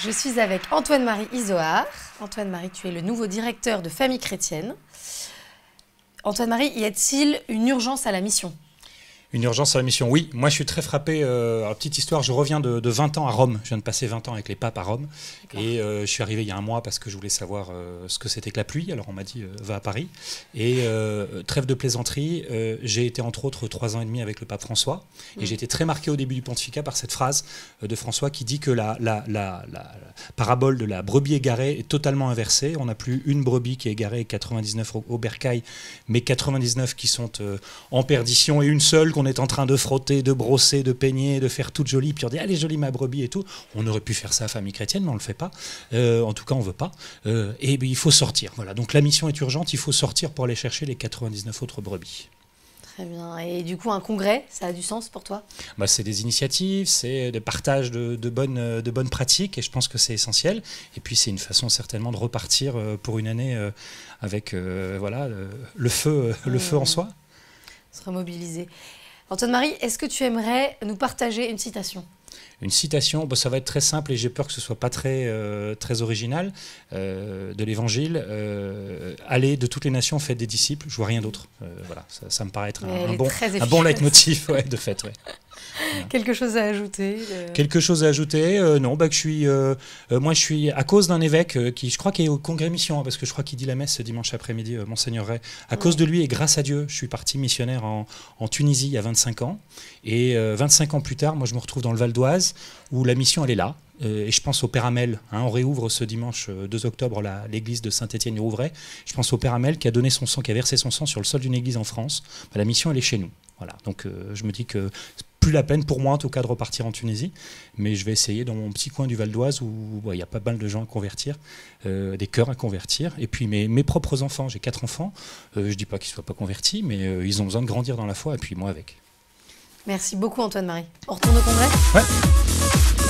Je suis avec Antoine-Marie Isoard. Antoine-Marie, tu es le nouveau directeur de Famille Chrétienne. Antoine-Marie, y a-t-il une urgence à la mission une urgence à la mission, oui. Moi, je suis très frappé. Euh, petite histoire, je reviens de, 20 ans à Rome. Je viens de passer 20 ans avec les papes à Rome. Et euh, je suis arrivé il y a un mois parce que je voulais savoir euh, ce que c'était que la pluie. Alors, on m'a dit, euh, va à Paris. Et trêve de plaisanterie, j'ai été entre autres trois ans et demi avec le pape François. Et mm. j'ai été très marqué au début du pontificat par cette phrase de François qui dit que la, la, la, parabole de la brebis égarée est totalement inversée. On n'a plus une brebis qui est égarée, 99 au, au bercail, mais 99 qui sont en perdition et une seule on est en train de frotter, de brosser, de peigner, de faire toute jolie, puis on dit allez jolie ma brebis et tout. On aurait pu faire ça à famille chrétienne, mais on le fait pas. Euh, en tout cas, on veut pas. Euh, et ben, il faut sortir. Voilà. Donc la mission est urgente. Il faut sortir pour aller chercher les 99 autres brebis. Très bien. Et du coup, un congrès, ça a du sens pour toi bah, C'est des initiatives, c'est des partages de, bonnes, de bonnes pratiques, et je pense que c'est essentiel. Et puis, c'est une façon certainement de repartir euh, pour une année avec voilà, le, feu, le feu en soi. Se remobiliser. Antoine-Marie, est-ce que tu aimerais nous partager une citation une citation, bah, ça va être très simple et j'ai peur que ce ne soit pas très, euh, très original, euh, de l'Évangile. Euh, allez de toutes les nations, faites des disciples, je vois rien d'autre. voilà, ça, me paraît être un, bon, un bon leitmotiv de fait. Quelque chose à ajouter euh Quelque chose à ajouter euh, Non, bah, que je suis, euh, moi je suis à cause d'un évêque qui, je crois, qu'il est au congrès mission, hein, parce que je crois qu'il dit la messe ce dimanche après-midi, Monseigneur Ray. À cause de lui et grâce à Dieu, je suis parti missionnaire en, en Tunisie il y a 25 ans. Et 25 ans plus tard, moi je me retrouve dans le Val d'Oise, où la mission elle est là, et je pense au Père Amel. Hein, on réouvre ce dimanche 2 octobre l'église de Saint-Étienne-Rouvray. Je pense au Père Amel qui a donné son sang, qui a versé son sang sur le sol d'une église en France. Bah, la mission, elle est chez nous. Voilà. Donc je me dis que la peine pour moi, en tout cas, de repartir en Tunisie. Mais je vais essayer dans mon petit coin du Val d'Oise où il y a pas mal de gens à convertir, euh, des cœurs à convertir. Et puis mes, mes propres enfants, j'ai quatre enfants. Euh, je dis pas qu'ils soient pas convertis, mais euh, ils ont besoin de grandir dans la foi, et puis moi avec. Merci beaucoup Antoine-Marie. On retourne au congrès